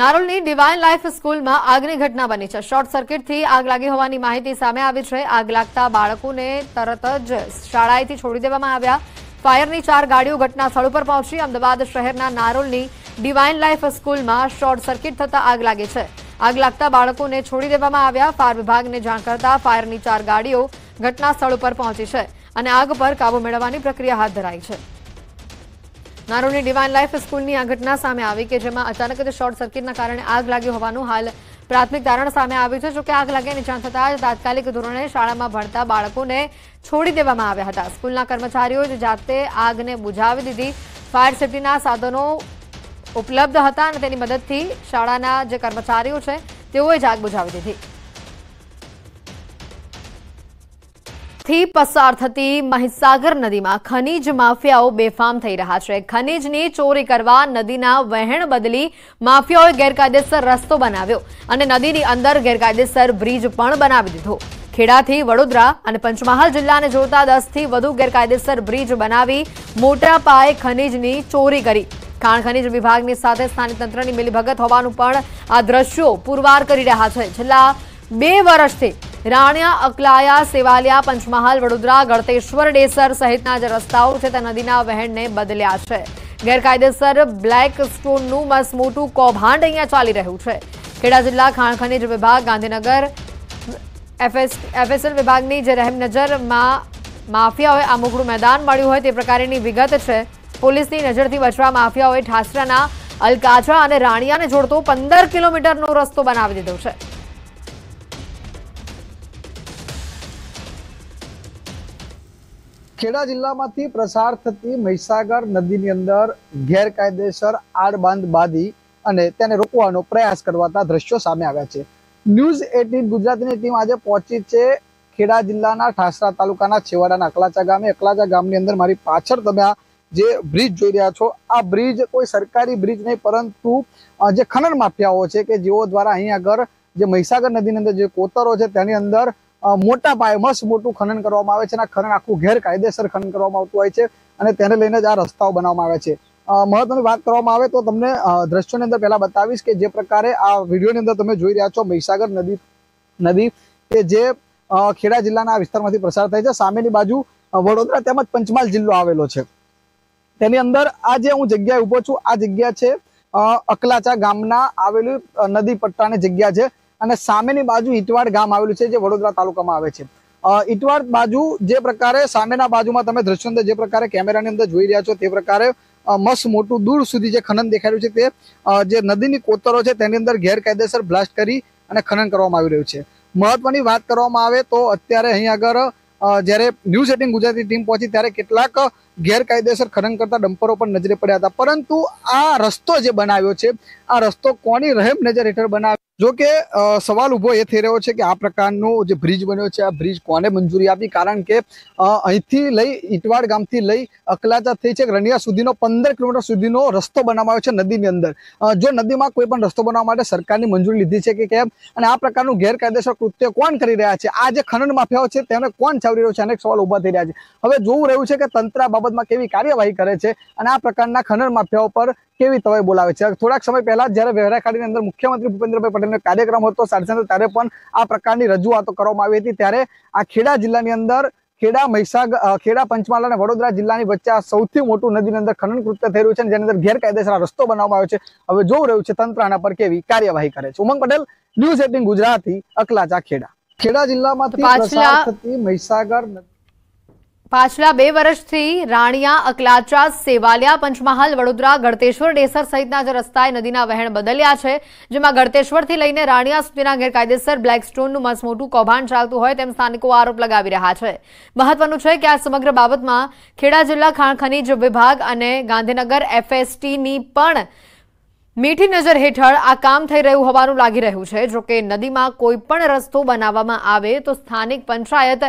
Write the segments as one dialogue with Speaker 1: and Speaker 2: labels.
Speaker 1: નારોલની divine life સ્કૂલમાં આગની ઘટના બની છે શોર્ટ સર્કિટથી આગ લાગી હોવાની માહિતી સામે આવી છે આગ લાગતા બાળકોને તરત જ શાળાએથી છોડી દેવામાં આવ્યા ફાયરની ચાર ગાડીઓ ઘટના સ્થળ પર પહોંચી અમદાવાદ શહેરના નારોલની ડિવાઇન લાઇફ સ્કૂલમાં શોર્ટ સર્કિટ થતા આગ લાગી છે આગ લાગતા બાળકોને છોડી દેવામાં આવ્યા ફાયર વિભાગને જાણ કરતા ફાયરની ચાર ગાડીઓ ઘટના સ્થળ ઉપર પહોંચી છે અને આગ પર કાબુ મેળવવાની પ્રક્રિયા હાથ ધરાઈ છે નારોની ડિવાઇન લાઈફ સ્કૂલની આ ઘટના સામે આવી કે જેમાં અચાનક જ શોર્ટ સર્કિટના કારણે આગ લાગી હોવાનું હાલ પ્રાથમિક ધારણા સામે આવ્યું છે જોકે આગ લાગ્યાની જાણ થતાં જ તાત્કાલિક ધોરણે શાળામાં ભણતા બાળકોને છોડી દેવામાં આવ્યા હતા સ્કૂલના કર્મચારીઓ જ જાતે આગને બુઝાવી દીધી ફાયર સેફટીના સાધનો ઉપલબ્ધ હતા અને તેની મદદથી શાળાના જે કર્મચારીઓ છે તેઓએ જ આગ બુઝાવી દીધી થી પસાર થતી મહીસાગર નદીમાં ખનીજ માફિયાઓ બેફામ થઈ રહ્યા છે ખનીજની ચોરી કરવા નદીના વહેણ બદલી માફિયાઓએ ગેરકાયદેસર રસ્તો બનાવ્યો અને નદીની અંદર ગેરકાયદેસર બ્રિજ પણ બનાવી દીધો ખેડાથી વડોદરા અને પંચમહાલ જિલ્લાને જોડતા દસથી વધુ ગેરકાયદેસર બ્રિજ બનાવી મોટા પાયે ખનીજની ચોરી કરી ખાણ ખનીજ વિભાગની સાથે સ્થાનિક તંત્રની મિલીભગત હોવાનું પણ આ દ્રશ્યો પુરવાર કરી રહ્યા છે છેલ્લા બે વર્ષથી રાણ્યા અકલાયા સેવાલિયા પંચમહાલ વડોદરા ગળતેશ્વર ડેસર સહિતના જે રસ્તાઓ છે તે નદીના વહેણને બદલ્યા છે ગેરકાયદેસર બ્લેક સ્ટોનનું મસ મોટું કૌભાંડ અહીંયા ચાલી રહ્યું છે ખેડા જિલ્લા ખાણ ખનીજ વિભાગ ગાંધીનગર એફએસ એફએસએલ વિભાગની જે રહેમનજરમાં માફિયાઓએ આ મોકળું મેદાન મળ્યું હોય તે પ્રકારની વિગત છે પોલીસની નજરથી બચવા માફિયાઓએ ઠાસરાના અલકાજા અને રાણિયાને જોડતો પંદર કિલોમીટરનો રસ્તો બનાવી દીધો છે
Speaker 2: ખેડા જિલ્લામાંથી પ્રસાર થતી મહીસાગર નદીની અંદર ગેરકાયદેસર આડબાંધ બાંધી અને તેને રોકવાનો પ્રયાસ કરવાતા દ્રશ્યો સામે આવ્યા છે ન્યૂઝ એટીન ગુજરાતીની ટીમ આજે પહોંચી છે ખેડા જિલ્લાના ઠાસરા તાલુકાના છેવાડાના અકલાચા ગામે અકલાચા ગામની અંદર મારી પાછળ તમે આ જે બ્રિજ જોઈ રહ્યા છો આ બ્રિજ કોઈ સરકારી બ્રિજ નહીં પરંતુ જે ખનન માફિયાઓ છે કે જેઓ દ્વારા અહીં આગળ જે મહીસાગર નદીની અંદર જે કોતરો છે તેની અંદર મોટા પાયે મસ્ત મોટું ખનન કરવામાં આવે છે અને ખનન આખું ગેરકાયદેસર ખનન કરવામાં આવતું હોય છે અને તેને લઈને જ આ રસ્તાઓ બનાવવામાં આવે છે મહત્વની વાત કરવામાં આવે તો તમને દ્રશ્યોની અંદર પહેલા બતાવીશ કે જે પ્રકારે આ વિડીયોની અંદર તમે જોઈ રહ્યા છો મહીસાગર નદી નદી કે જે ખેડા જિલ્લાના વિસ્તારમાંથી પ્રસાર થાય છે સામેની બાજુ વડોદરા તેમજ પંચમહાલ જિલ્લો આવેલો છે તેની અંદર આ જે હું જગ્યાએ ઊભો છું આ જગ્યા છે અકલાચા ગામના આવેલી નદી પટ્ટાની જગ્યા છે અને સામેની બાજુ ઇટવાડ ગામ આવેલું છે જે વડોદરા તાલુકામાં આવે છે ઇટવાડ બાજુ જે પ્રકારે સામેના બાજુમાં તમે દ્રશ્યો અંદર જે પ્રકારે કેમેરાની અંદર જોઈ રહ્યા છો તે પ્રકારે મસ્ત મોટું દૂર સુધી જે ખનન દેખાયું છે તે જે નદીની કોતરો છે તેની અંદર ગેરકાયદેસર બ્લાસ્ટ કરી અને ખનન કરવામાં આવી રહ્યું છે મહત્વની વાત કરવામાં આવે તો અત્યારે અહીં આગળ જ્યારે ન્યૂઝ એટીન ગુજરાતી ટીમ પહોંચી ત્યારે કેટલાક ગેરકાયદેસર ખનન કરતા ડમ્પરો પર નજરે પડ્યા હતા પરંતુ આ રસ્તો જે બનાવ્યો છે આ રસ્તો કોની રહેમ નજર હેઠળ બનાવ્યો જો કે સવાલ ઉભો એ થઈ રહ્યો છે કે આ પ્રકારનો જે બ્રિજ બન્યો છે આ બ્રિજ કોને મંજૂરી આપી કારણ કે અહીંથી લઈ ઇટવાડ ગામથી લઈ અકલાચા થઈ છે રણિયા સુધીનો પંદર કિલોમીટર સુધીનો રસ્તો બનાવવામાં આવ્યો છે નદીની અંદર જો નદીમાં કોઈ પણ રસ્તો બનાવવા માટે સરકારની મંજૂરી લીધી છે કે કેમ અને આ પ્રકારનું ગેરકાયદેસર કૃત્ય કોણ કરી રહ્યા છે આ જે ખનન માફિયાઓ છે તેને કોણ છાવરી રહ્યો છે અનેક સવાલ ઊભા થઈ રહ્યા છે હવે જોવું રહ્યું છે કે તંત્ર બાબતમાં કેવી કાર્યવાહી કરે છે અને આ પ્રકારના ખનન માફિયાઓ પર કેવી તવાઈ બોલાવે છે થોડાક સમય પહેલા જ્યારે વહેરાખાડીની અંદર મુખ્યમંત્રી ભૂપેન્દ્રભાઈ પટેલનો કાર્યક્રમ હતો સાડસાંત ત્યારે પણ આ પ્રકારની રજૂઆતો કરવામાં આવી હતી ત્યારે આ ખેડા જિલ્લાની અંદર ખેડા મહીસાગર ખેડા પંચમહાલ અને વડોદરા જિલ્લાની વચ્ચે આ સૌથી મોટું નદીની અંદર ખનન કૃત્ય થઈ રહ્યું છે જેની અંદર ગેરકાયદેસર રસ્તો બનાવવામાં આવ્યો છે હવે જોવું રહ્યું છે તંત્ર આના પર કેવી કાર્યવાહી કરે છે ઉમંગ પટેલ ન્યૂઝ એટીન ગુજરાતી અકલાચા ખેડા ખેડા જિલ્લામાં મહીસાગર
Speaker 1: પાછલા બે વર્ષથી રાણિયા અકલાચા સેવાલિયા પંચમહાલ વડોદરા ગળતેશ્વર ડેસર સહિતના જે રસ્તાએ નદીના વહેણ બદલ્યા છે જેમાં ગળતેશ્વરથી લઈને રાણિયા સુધીના ગેરકાયદેસર બ્લેકસ્ટોનનું મસમોટું કૌભાંડ ચાલતું હોય તેમ સ્થાનિકો આરોપ લગાવી રહ્યા છે મહત્વનું છે કે આ સમગ્ર બાબતમાં ખેડા જિલ્લા ખાણ ખનીજ વિભાગ અને ગાંધીનગર એફએસટીની પણ મીઠી નજર હેઠળ આ કામ થઈ રહ્યું હોવાનું લાગી રહ્યું છે જોકે નદીમાં કોઈપણ રસ્તો બનાવવામાં આવે તો સ્થાનિક પંચાયત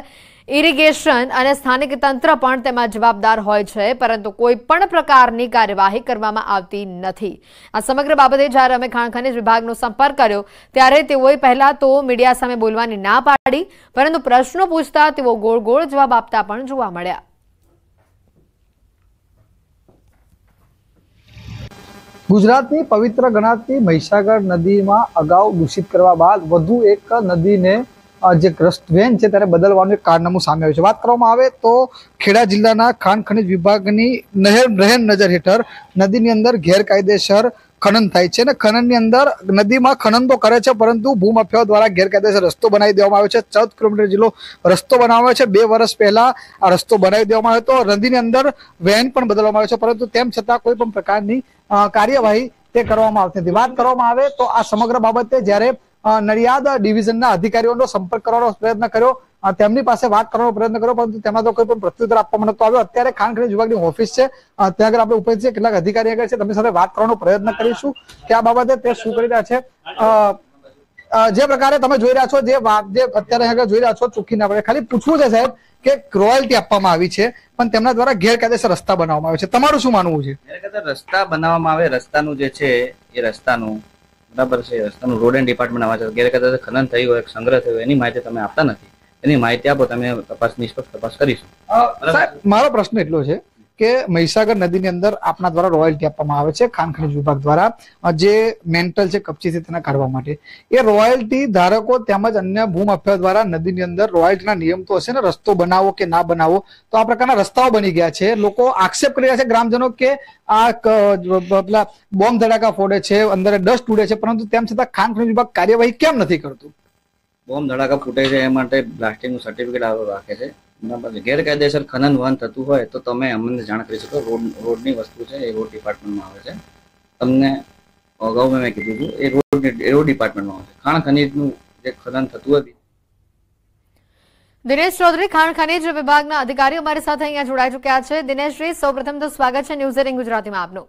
Speaker 1: ઇરિગેશન અને સ્થાનિક તંત્ર પણ તેમાં જવાબદાર હોય છે પરંતુ કોઈ પણ પ્રકારની કાર્યવાહી કરવામાં આવતી નથી આ સમગ્ર બાબતે જ્યારે અમે ખાણ ખનિજ વિભાગનો સંપર્ક કર્યો ત્યારે તેઓએ પહેલા તો મીડિયા સામે બોલવાની ના પાડી પરંતુ પ્રશ્નો પૂછતા તેઓ ગોળ ગોળ જવાબ આપતા પણ જોવા મળ્યા
Speaker 2: ગુજરાતની પવિત્ર ગણાતી મહીસાગર નદીમાં અગાઉ દૂષિત કરવા બાદ વધુ એક નદીને જે ગ્રસ્ત વેન છે ત્યારે બદલવાનું એક કારનામું સામે આવ્યું છે વાત કરવામાં આવે તો ખેડા જિલ્લાના ખાણ ખનિજ વિભાગની નહેર રહેન નજર હેઠળ નદીની અંદર ગેરકાયદેસર ખનન થાય છે અને ખનનની અંદર નદીમાં ખનન તો કરે છે પરંતુ ભૂમાફિયાઓ દ્વારા ગેરકાયદેસર રસ્તો બનાવી દેવામાં આવ્યો છે ચૌદ કિલોમીટર જેટલો રસ્તો બનાવ્યો છે બે વર્ષ પહેલા આ રસ્તો બનાવી દેવામાં આવ્યો હતો નદીની અંદર વેન પણ બદલવામાં આવ્યો છે પરંતુ તેમ છતાં કોઈ પણ પ્રકારની કાર્યવાહી તે કરવામાં આવતી નથી વાત કરવામાં આવે તો આ સમગ્ર બાબતે જ્યારે નડિયાદ ડિવિઝનના અધિકારીઓનો સંપર્ક કરવાનો પ્રયત્ન કર્યો તેમની પાસે વાત કરવાનો પ્રયત્ન કર્યો પરંતુ તેમાં તો કોઈ પણ પ્રત્યુત્તર આપવામાં નતો આવ્યો અત્યારે ખાનખણી વિભાગની ઓફિસ છે ત્યાં આગળ આપણે ઉપસ્થિત છે કેટલાક અધિકારી આગળ છે તેમની સાથે વાત કરવાનો પ્રયત્ન કરીશું કે આ બાબતે તે શું કરી રહ્યા છે જે પ્રકારે તમે જોઈ રહ્યા છો જે વાત જે અત્યારે આગળ જોઈ રહ્યા છો ચૂકી ના પડે ખાલી પૂછવું છે સાહેબ કે રોયલ્ટી આપવામાં આવી છે પણ તેમના દ્વારા ગેરકાયદેસર રસ્તા બનાવવામાં આવે છે તમારું શું માનવું છે ગેરકાયદેસર રસ્તા બનાવવામાં આવે રસ્તાનું જે છે એ રસ્તાનું બરાબર છે રસ્તાનું રોડ એન્ડ ડિપાર્ટમેન્ટ આવા છે ગેર કદાચ ખનન થયું હોય સંગ્રહ થયો એની માહિતી તમે આપતા નથી એની માહિતી આપો તમે તપાસ નિષ્પક્ષ તપાસ કરીશું મારો પ્રશ્ન એટલો છે કે મહીસાગર નદીની અંદર આપણા દ્વારા રોયલ્ટી આપવામાં આવે છે ખાન ખનિજ વિભાગ દ્વારા જે મેન્ટલ છે કપચી છે તેના કાઢવા માટે એ રોયલ્ટી ધારકો તેમજ અન્ય ભૂમ ભૂમાફિયા દ્વારા નદીની અંદર રોયલ્ટીના નિયમ તો હશે ને રસ્તો બનાવો કે ના બનાવો તો આ પ્રકારના રસ્તાઓ બની ગયા છે લોકો આક્ષેપ કરી રહ્યા છે ગ્રામજનો કે આ પેલા બોમ્બ ધડાકા ફોડે છે અંદર ડસ્ટ ઉડે છે પરંતુ તેમ છતાં ખાન ખનિજ વિભાગ કાર્યવાહી કેમ નથી કરતું બોમ્બ ધડાકા ફૂટે છે એ માટે બ્લાસ્ટિંગનું સર્ટિફિકેટ રાખે છે ગેરકાયદેસર ખનન વહન થતું હોય તો તમે અમને જાણ કરી શકો રોડ રોડની વસ્તુ છે એ રોડ ડિપાર્ટમેન્ટમાં આવે છે તમને અગાઉ મેં કીધું હતું એ રોડ રોડ ડિપાર્ટમેન્ટમાં આવે છે ખાણ ખનીજનું જે ખનન થતું હતું
Speaker 1: દિનેશ ચૌધરી ખાણ ખનીજ વિભાગના અધિકારીઓ અમારી સાથે અહીંયા જોડાઈ ચુક્યા છે દિનેશજી સૌપ્રથમ તો સ્વાગત છે ન્યૂઝ એટીન ગુજરાતીમાં આપનું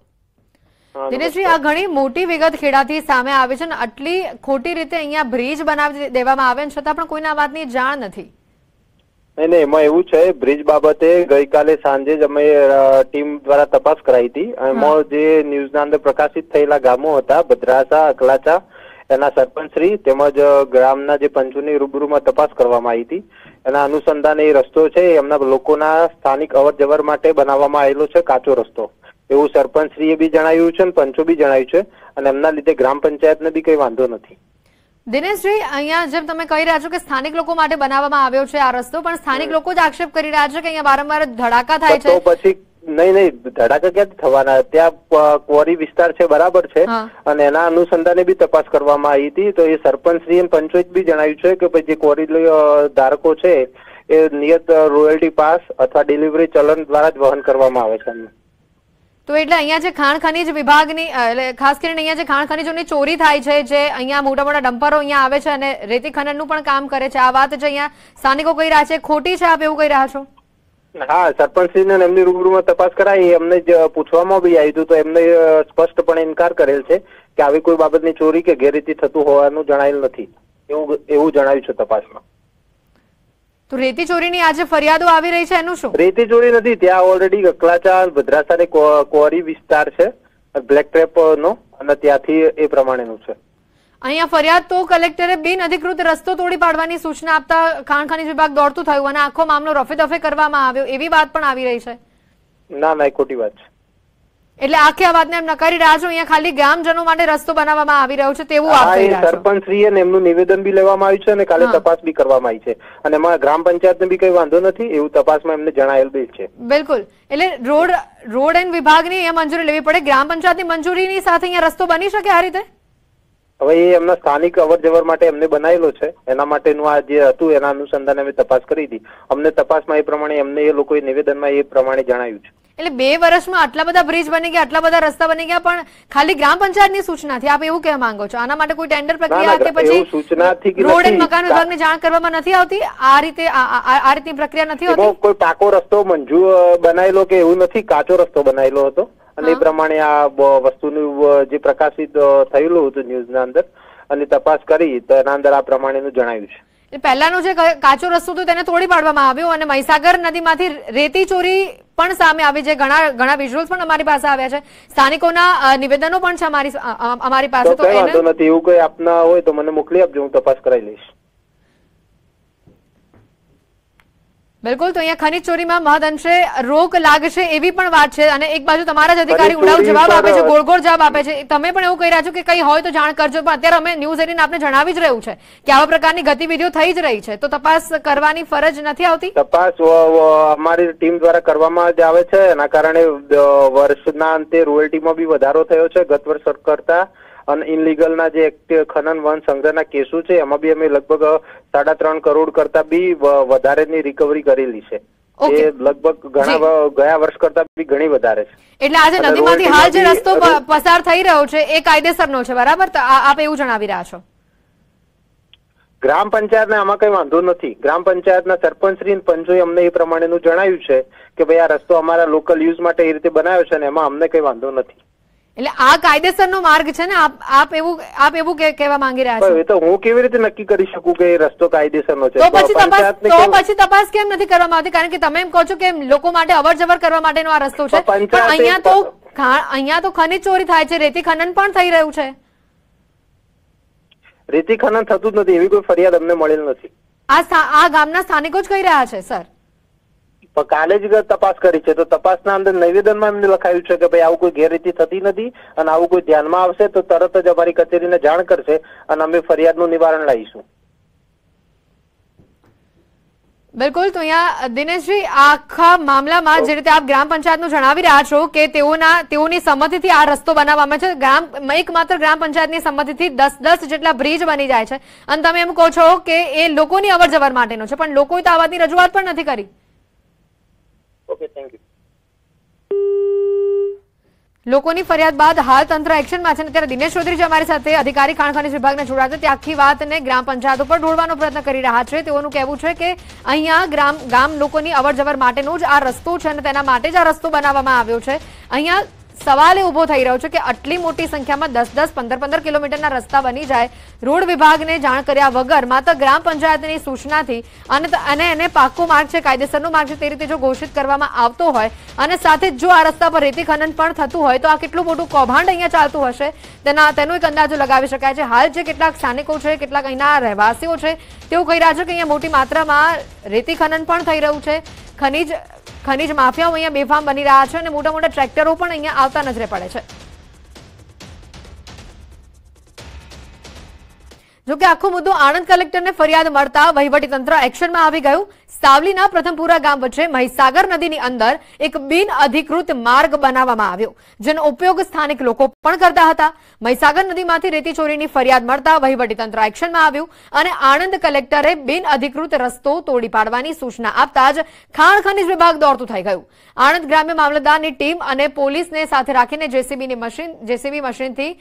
Speaker 1: દિનેશજી આ ઘણી મોટી વિગત ખેડાથી સામે આવે છે આટલી ખોટી રીતે અહીંયા બ્રિજ બનાવી દેવામાં આવે છતાં પણ કોઈના વાતની જાણ નથી
Speaker 3: નહીં નહીં એમાં એવું છે બ્રિજ બાબતે ગઈકાલે સાંજે જ અમે ટીમ દ્વારા તપાસ કરાવી હતી એમાં જે ન્યૂઝના અંદર પ્રકાશિત થયેલા ગામો હતા ભદ્રાસા અકલાચા એના સરપંચશ્રી તેમજ ગ્રામના જે પંચોની રૂબરૂમાં તપાસ કરવામાં આવી હતી એના અનુસંધાને એ રસ્તો છે એમના લોકોના સ્થાનિક અવર માટે બનાવવામાં આવેલો છે કાચો રસ્તો એવું સરપંચશ્રીએ બી જણાવ્યું છે અને પંચો બી જણાવ્યું છે અને એમના લીધે ગ્રામ પંચાયતને બી કંઈ વાંધો નથી
Speaker 1: દિનેશજી અહીંયા જેમ તમે કહી રહ્યા છો કે સ્થાનિક લોકો માટે બનાવવામાં આવ્યો છે આ રસ્તો પણ સ્થાનિક લોકો જ આક્ષેપ કરી રહ્યા છે કે અહીંયા વારંવાર ધડાકા થાય છે
Speaker 3: પછી નહીં નહીં ધડાકા ક્યાંથી થવાના ત્યાં કોરી વિસ્તાર છે બરાબર છે અને એના અનુસંધાને બી તપાસ કરવામાં આવી હતી તો એ સરપંચશ્રી એમ પંચોએ બી જણાવ્યું છે કે ભાઈ જે કોરી ધારકો છે એ નિયત રોયલ્ટી પાસ અથવા ડિલિવરી ચલન દ્વારા જ વહન કરવામાં આવે છે
Speaker 1: તો એટલે અહીંયા જે ખાણ ખનીજ વિભાગની એટલે ખાસ કરીને અહીંયા જે ખાણ ખનીજોની ચોરી થાય છે જે અહીંયા મોટા મોટા ડમ્પરો અહીંયા આવે છે અને રેતી ખનનનું પણ કામ કરે છે આ વાત જે અહીંયા સ્થાનિકો કહી રહ્યા છે ખોટી છે આપ એવું કહી રહ્યા છો
Speaker 3: હા સરપંચશ્રીને એમની રૂબરૂમાં તપાસ કરાવી એમને જ પૂછવામાં બી આવ્યું હતું તો એમને સ્પષ્ટપણે ઇન્કાર કરેલ છે કે આવી કોઈ બાબતની ચોરી કે ગેરરીતિ થતું હોવાનું જણાયેલ નથી એવું એવું જણાવ્યું છે તપાસમાં
Speaker 1: તો રેતી ચોરીની આજે ફરિયાદો આવી રહી છે એનું શું
Speaker 3: રેતી ચોરી નથી ત્યાં ઓલરેડી કકલાચાર ભદ્રાસા કોરી વિસ્તાર છે બ્લેક ટ્રેપ નો અને ત્યાંથી એ પ્રમાણેનું છે
Speaker 1: અહીંયા ફરિયાદ તો કલેક્ટરે બિન અધિકૃત રસ્તો તોડી પાડવાની સૂચના આપતા ખાણખાણી વિભાગ દોડતું થયું અને આખો મામલો રફે દફે કરવામાં આવ્યો એવી વાત પણ આવી રહી છે
Speaker 3: ના ના એ ખોટી વાત છે
Speaker 1: એટલે આખી આ વાતને એમ નકારી રહ્યા છો અહીંયા ખાલી ગ્રામજનો માટે રસ્તો બનાવવામાં આવી રહ્યો છે તેવું આપ કહી
Speaker 3: રહ્યા અને એમનું નિવેદન બી લેવામાં આવ્યું છે અને કાલે તપાસ બી કરવામાં આવી છે અને એમાં ગ્રામ પંચાયતને બી કઈ વાંધો નથી એવું તપાસમાં એમને જણાયેલ બી છે
Speaker 1: બિલકુલ એટલે રોડ રોડ એન્ડ વિભાગની એ મંજૂરી લેવી પડે ગ્રામ પંચાયતની મંજૂરીની સાથે અહીંયા રસ્તો બની શકે આ રીતે
Speaker 3: હવે એ એમના સ્થાનિક અવર જવર માટે એમને બનાવેલો છે એના માટેનું આ જે હતું એના અનુસંધાને અમે તપાસ કરી હતી અમને તપાસમાં એ પ્રમાણે એમને એ લોકોએ નિવેદનમાં એ પ્રમાણે જણાવ્યું છે
Speaker 1: એટલે બે વર્ષમાં આટલા બધા બ્રિજ બની ગયા આટલા બધા રસ્તા બની ગયા પણ ખાલી ગ્રામ પંચાયતની સૂચનાથી આપ એવું કહેવા માંગો છો આના માટે કોઈ ટેન્ડર પ્રક્રિયા કે
Speaker 3: પછી રોડ એન્ડ મકાન
Speaker 1: વિભાગને જાણ કરવામાં નથી આવતી આ રીતે આ રીતની પ્રક્રિયા નથી આવતી
Speaker 3: કોઈ પાકો રસ્તો મંજૂર બનાવેલો કે એવું નથી કાચો રસ્તો બનાવેલો હતો અને એ પ્રમાણે આ વસ્તુનું જે પ્રકાશિત થયેલું હતું ન્યૂઝના અંદર અને તપાસ કરી તો એના અંદર આ પ્રમાણેનું જણાવ્યું છે
Speaker 1: પહેલાનો જે કાચો રસ્તો હતો તેને તોડી પાડવામાં આવ્યો અને મહીસાગર નદીમાંથી રેતી ચોરી પણ સામે આવી છે ઘણા ઘણા વિઝ્યુઅલ્સ પણ અમારી પાસે આવ્યા છે સ્થાનિકોના નિવેદનો પણ છે અમારી અમારી પાસે તો
Speaker 3: એવું કોઈ આપના હોય તો મને મોકલી આપજો હું તપાસ કરાવી લઈશ
Speaker 1: બિલકુલ તો અહીંયા ખનીજ ચોરીમાં મહદઅંશે રોક લાગશે એવી પણ વાત છે અને એક બાજુ તમારા જ અધિકારી ઉડાવ જવાબ આપે છે ગોળ જવાબ આપે છે તમે પણ એવું કહી રહ્યા છો કે કઈ હોય તો જાણ કરજો પણ અત્યારે અમે ન્યૂઝ એટીન આપને જણાવી જ રહ્યું છે કે આવા પ્રકારની ગતિવિધિઓ થઈ જ રહી છે તો તપાસ કરવાની ફરજ નથી આવતી
Speaker 3: તપાસ અમારી ટીમ દ્વારા કરવામાં જ આવે છે એના કારણે વર્ષના અંતે રોયલ્ટીમાં બી વધારો થયો છે ગત વર્ષ કરતા ઇનલીગલના જે ખનન વન સંગ્રહના કેસો છે એમાં બી અમે લગભગ સાડા ત્રણ કરોડ કરતા બી વધારેની રિકવરી કરેલી છે એ લગભગ ઘણા ગયા વર્ષ કરતા બી ઘણી વધારે છે
Speaker 1: એટલે આજે નદીમાંથી હાલ જે રસ્તો પસાર થઈ રહ્યો છે એ કાયદેસરનો છે બરાબર આપ એવું જણાવી રહ્યા છો
Speaker 3: ગ્રામ પંચાયતને આમાં કઈ વાંધો નથી ગ્રામ પંચાયતના સરપંચશ્રી પંચોએ અમને એ પ્રમાણેનું જણાવ્યું છે કે ભાઈ આ રસ્તો અમારા લોકલ યુઝ માટે એ રીતે બનાવ્યો છે અને એમાં અમને કઈ વાંધો નથી
Speaker 1: એટલે આ કાયદેસરનો માર્ગ છે ને આપ આપ એવું આપ એવું કહેવા માંગી રહ્યા છો
Speaker 3: તો હું કેવી રીતે નક્કી કરી શકું કે રસ્તો કાયદેસરનો છે તો પછી તપાસ તો પછી
Speaker 1: તપાસ કેમ નથી કરવામાં આવતી કારણ કે તમે એમ કહો છો કે લોકો માટે અવરજવર કરવા માટેનો આ રસ્તો છે પણ અહીંયા તો અહીંયા તો ખનિજ ચોરી થાય છે રેતી ખનન પણ થઈ રહ્યું છે
Speaker 3: રેતી ખનન થતું જ નથી એવી કોઈ ફરિયાદ અમને મળેલ નથી
Speaker 1: આ આ ગામના સ્થાનિકો જ કહી રહ્યા છે સર
Speaker 3: પણ કાલે જ તપાસ કરી છે તો તપાસના અંદર નિવેદનમાં એમને લખાયું છે કે ભાઈ આવું કોઈ ગેરરીતિ થતી નથી અને આવું કોઈ ધ્યાનમાં આવશે તો તરત જ અમારી કચેરીને જાણ કરશે અને અમે ફરિયાદનું નિવારણ લાવીશું
Speaker 1: બિલકુલ તો અહીંયા દિનેશજી આખા મામલામાં જે રીતે આપ ગ્રામ પંચાયતનું જણાવી રહ્યા છો કે તેઓના તેઓની સંમતિથી આ રસ્તો બનાવવામાં છે ગ્રામ એક માત્ર ગ્રામ પંચાયતની સંમતિથી દસ દસ જેટલા બ્રિજ બની જાય છે અને તમે એમ કહો છો કે એ લોકોની અવર જવર માટેનો છે પણ લોકોએ તો આ વાતની રજૂઆત પણ નથી કરી
Speaker 3: ઓકે થેન્ક યુ
Speaker 1: લોકોની ફરિયાદ બાદ હાલ તંત્ર એક્શનમાં છે ત્યારે દિનેશ ચૌધરી અમારી સાથે અધિકારી ખાણખાની વિભાગને જોડાયા તે આખી વાતને ગ્રામ પંચાયત ઉપર ઢોળવાનો પ્રયત્ન કરી રહ્યા છે તેઓનું કહેવું છે કે અહીંયા ગ્રામ ગામ લોકોની અવરજવર માટેનું જ આ રસ્તો છે અને તેના માટે જ આ રસ્તો બનાવવામાં આવ્યો છે અહીંયા સવાલ એ ઉભો થઈ રહ્યો છે કે આટલી મોટી સંખ્યામાં દસ દસ પંદર પંદર કિલોમીટરના રસ્તા બની જાય રોડ વિભાગને જાણ કર્યા વગર માત્ર ગ્રામ પંચાયતની સૂચનાથી અને અને એને પાક્કો માર્ગ છે કાયદેસરનું માર્ગ છે તે રીતે જો ઘોષિત કરવામાં આવતો હોય અને સાથે જો આ રસ્તા પર રેતી ખનન પણ થતું હોય તો આ કેટલું મોટું કૌભાંડ અહીંયા ચાલતું હશે તેના તેનો એક અંદાજો લગાવી શકાય છે હાલ જે કેટલાક સ્થાનિકો છે કેટલાક અહીંના રહેવાસીઓ છે તેઓ કહી રહ્યા છે કે અહીંયા મોટી માત્રામાં રેતી ખનન પણ થઈ રહ્યું છે ખનીજ ખનીજ માફિયાઓ અહીંયા બેફામ બની રહ્યા છે અને મોટા મોટા ટ્રેક્ટરો પણ અહીંયા આવતા નજરે પડે છે જોકે આખો મુદ્દો આણંદ કલેક્ટરને ફરિયાદ મળતા વહીવટી વહીવટીતંત્ર એક્શનમાં આવી ગયું સાવલીના પ્રથમપુરા ગામ વચ્ચે મહીસાગર નદીની અંદર એક બિન અધિકૃત માર્ગ બનાવવામાં આવ્યો જેનો ઉપયોગ સ્થાનિક લોકો પણ કરતા હતા મહીસાગર નદીમાંથી રેતી ફરિયાદ મળતા વહીવટીતંત્ર એક્શનમાં આવ્યું અને આણંદ કલેક્ટરે બિન અધિકૃત રસ્તો તોડી પાડવાની સૂચના આપતા જ ખાણ ખનીજ વિભાગ દોડતું થઈ ગયું આણંદ ગ્રામ્ય મામલતદારની ટીમ અને પોલીસને સાથે રાખીને જેસીબીની મશીન જેસીબી મશીનથી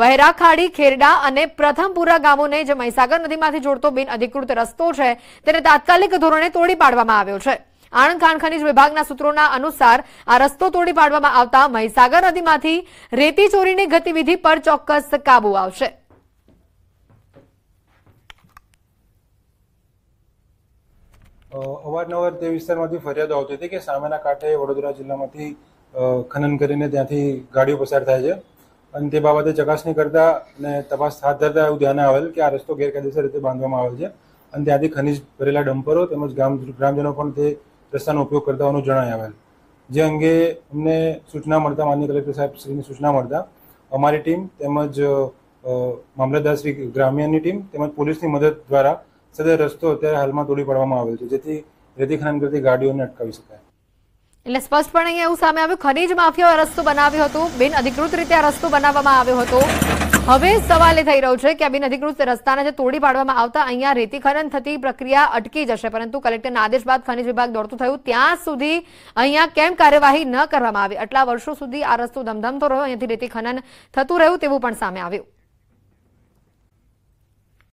Speaker 1: વહેરાખાડી ખેરડા અને પ્રથમપુરા ગામોને જે મહીસાગર નદીમાંથી જોડતો બિન અધિકૃત રસ્તો છે તેને તાત્કાલિક ધોરણે તોડી પાડવામાં આવ્યો છે આણંદ ખાણ ખનીજ વિભાગના સૂત્રોના અનુસાર આ રસ્તો તોડી પાડવામાં આવતા મહીસાગર નદીમાંથી રેતી ચોરીની ગતિવિધિ પર ચોક્કસ કાબુ આવશે
Speaker 3: અવારનવાર તે વિસ્તારમાંથી ફરિયાદો આવતી હતી કે સામેના કાંઠે વડોદરા જિલ્લામાંથી ખનન કરીને ત્યાંથી ગાડીઓ પસાર થાય છે અને તે બાબતે ચકાસણી કરતા અને તપાસ હાથ ધરતા એવું ધ્યાન આવેલ કે આ રસ્તો ગેરકાયદેસર રીતે બાંધવામાં આવેલ છે અને ત્યાંથી ખનીજ ભરેલા ડમ્પરો તેમજ ગ્રામ ગ્રામજનો પણ તે રસ્તાનો ઉપયોગ કરતા હોવાનું જણાઈ આવેલ જે અંગે અમને સૂચના મળતા માન્ય કલેક્ટર સાહેબ શ્રીની સૂચના મળતા અમારી ટીમ તેમજ મામલતદાર શ્રી ગ્રામ્યની ટીમ તેમજ પોલીસની મદદ દ્વારા સદર રસ્તો અત્યારે હાલમાં તોડી પાડવામાં આવેલ છે જેથી રેતી ખનન કરતી ગાડીઓને અટકાવી શકાય
Speaker 1: એટલે સ્પષ્ટપણે અહીંયા એવું સામે આવ્યું ખનીજ માફિયાઓ રસ્તો બનાવ્યો હતો બિન અધિકૃત રીતે આ રસ્તો બનાવવામાં આવ્યો હતો હવે સવાલ એ થઈ રહ્યો છે કે આ બિન અધિકૃત રસ્તાને જે તોડી પાડવામાં આવતા અહીંયા રેતી ખનન થતી પ્રક્રિયા અટકી જશે પરંતુ કલેક્ટરના આદેશ બાદ ખનીજ વિભાગ દોડતું થયું ત્યાં સુધી અહીંયા કેમ કાર્યવાહી ન કરવામાં આવી આટલા વર્ષો સુધી આ રસ્તો ધમધમતો રહ્યો અહીંયાથી રેતી ખનન થતું રહ્યું તેવું પણ સામે આવ્યું